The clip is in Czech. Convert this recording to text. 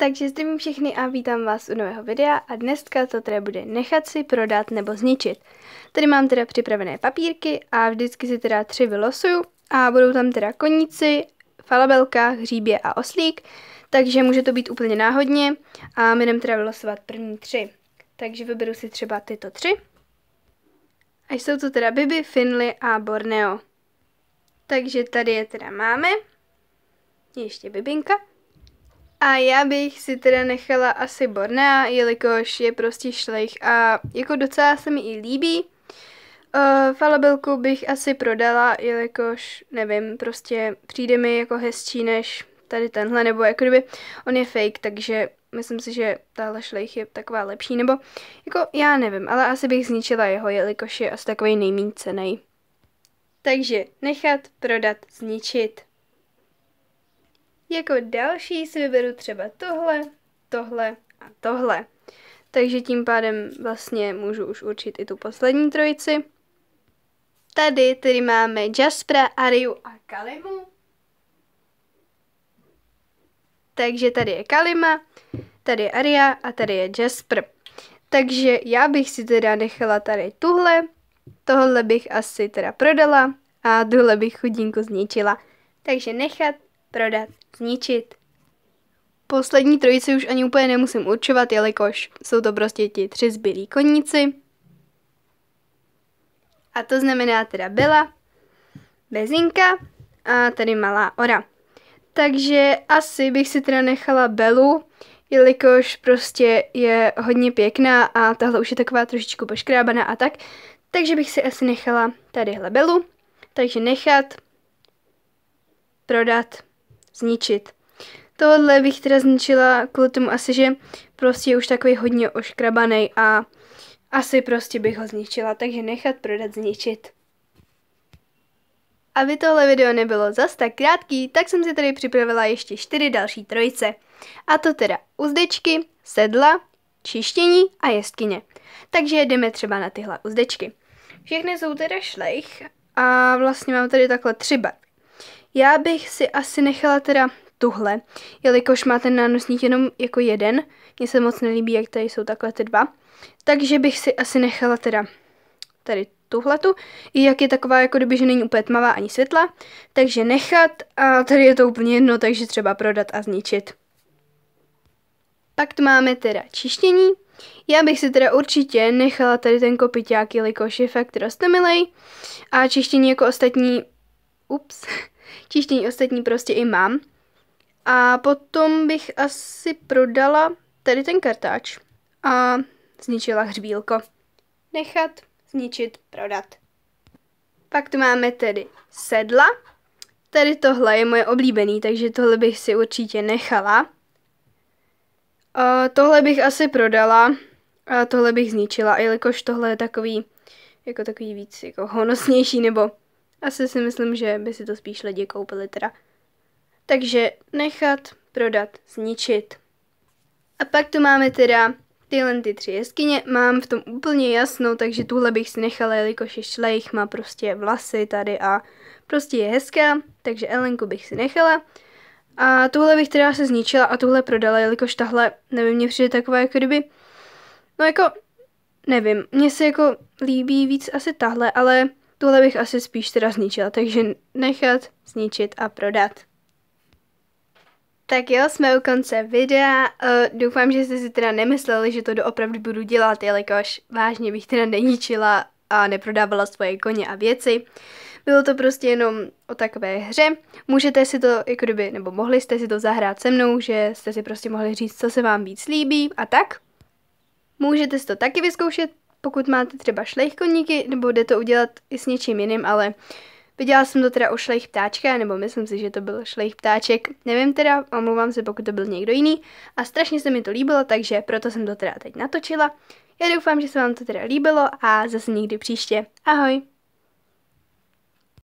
Takže zdravím všechny a vítám vás u nového videa a dneska to teda bude nechat si prodat nebo zničit. Tady mám teda připravené papírky a vždycky si teda tři vylosuju a budou tam teda koníci, falabelka, hříbě a oslík, takže může to být úplně náhodně a my jdeme teda vylosovat první tři. Takže vyberu si třeba tyto tři. A jsou to teda Bibi, Finley a Borneo. Takže tady je teda máme. Ještě Bibinka. A já bych si teda nechala asi Borna, jelikož je prostě šlejch a jako docela se mi i líbí. Uh, eh, falabilku bych asi prodala, jelikož nevím, prostě přijde mi jako hezčí než tady tenhle, nebo jako kdyby on je fake, takže myslím si, že tahle šlejch je taková lepší, nebo jako já nevím, ale asi bych zničila jeho, jelikož je asi takový nejméně cenej. Takže nechat, prodat, zničit. Jako další si vyberu třeba tohle, tohle a tohle. Takže tím pádem vlastně můžu už určit i tu poslední trojici. Tady tedy máme Jaspera, Ariu a Kalimu. Takže tady je Kalima, tady je Aria a tady je Jasper. Takže já bych si teda nechala tady tuhle, tohle bych asi teda prodala a tuhle bych chudinku zničila. Takže nechat prodat, zničit. Poslední trojici už ani úplně nemusím určovat, jelikož jsou to prostě ti tři zbylí koníci. A to znamená teda byla Bezinka a tady malá Ora. Takže asi bych si teda nechala Belu, jelikož prostě je hodně pěkná a tahle už je taková trošičku poškrábaná a tak. Takže bych si asi nechala tadyhle Belu. Takže nechat, prodat zničit. Tohle bych teda zničila kvůli tomu asi, že prostě je už takový hodně oškrabaný a asi prostě bych ho zničila, takže nechat prodat zničit. Aby tohle video nebylo zas tak krátký, tak jsem si tady připravila ještě čtyři další trojice. A to teda uzdečky, sedla, čištění a jestkyně. Takže jdeme třeba na tyhle uzdečky. Všechny jsou teda šlejch a vlastně mám tady takhle tři barvy. Já bych si asi nechala teda tuhle, jelikož má ten nánosník jenom jako jeden. Mně se moc nelíbí, jak tady jsou takhle ty dva. Takže bych si asi nechala teda tady tuhletu, i jak je taková, jako kdyby, že není úplně tmavá ani světla, takže nechat a tady je to úplně jedno, takže třeba prodat a zničit. Pak tu máme teda čištění. Já bych si teda určitě nechala tady ten kopiťák, jelikož je fakt rostomilej a čištění jako ostatní, ups, Tištění ostatní prostě i mám. A potom bych asi prodala tady ten kartáč a zničila hřbílko. Nechat, zničit, prodat. Pak tu máme tedy sedla. Tady tohle je moje oblíbený, takže tohle bych si určitě nechala. A tohle bych asi prodala a tohle bych zničila, jelikož tohle je takový, jako takový víc jako honosnější nebo asi si myslím, že by si to spíš lidi koupili teda. Takže nechat, prodat, zničit. A pak tu máme teda tyhle ty tři jeskyně. Mám v tom úplně jasnou, takže tuhle bych si nechala, jelikož je šlejch, má prostě vlasy tady a prostě je hezká, takže Elenku bych si nechala. A tuhle bych teda se zničila a tuhle prodala, jelikož tahle, nevím, mě přijde taková jako kdyby, no jako, nevím, mně se jako líbí víc asi tahle, ale Tohle bych asi spíš teda zničila, takže nechat, zničit a prodat. Tak jo, jsme u konce videa. Uh, doufám, že jste si teda nemysleli, že to doopravdy budu dělat, jelikož vážně bych teda neníčila a neprodávala svoje koně a věci. Bylo to prostě jenom o takové hře. Můžete si to, jako kdyby, nebo mohli jste si to zahrát se mnou, že jste si prostě mohli říct, co se vám víc líbí a tak. Můžete si to taky vyzkoušet, pokud máte třeba šlejchkoníky, nebo jde to udělat i s něčím jiným, ale viděla jsem to teda o šlejch ptáčka, nebo myslím si, že to byl šlejch ptáček, nevím teda, omlouvám se, pokud to byl někdo jiný. A strašně se mi to líbilo, takže proto jsem to teda teď natočila. Já doufám, že se vám to teda líbilo a zase někdy příště. Ahoj!